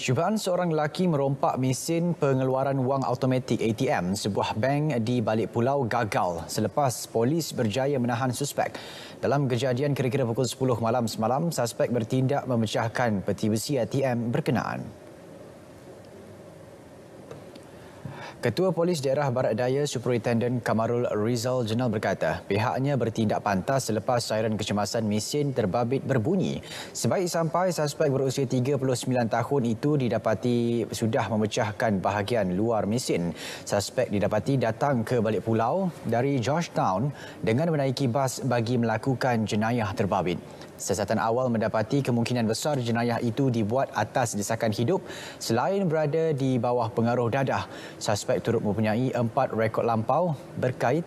Syubhan seorang lelaki merompak mesin pengeluaran wang automatik ATM sebuah bank di balik pulau gagal selepas polis berjaya menahan suspek. Dalam kejadian kira-kira pukul 10 malam semalam, suspek bertindak memecahkan peti besi ATM berkenaan. Ketua Polis Daerah Barat Daya Superintendent Kamarul Rizal Jenal berkata pihaknya bertindak pantas selepas sairan kecemasan mesin terbabit berbunyi. Sebaik sampai suspek berusia 39 tahun itu didapati sudah memecahkan bahagian luar mesin. Suspek didapati datang ke balik pulau dari Georgetown dengan menaiki bas bagi melakukan jenayah terbabit. Siasatan awal mendapati kemungkinan besar jenayah itu dibuat atas desakan hidup selain berada di bawah pengaruh dadah. Suspek turut mempunyai empat rekod lampau berkaitan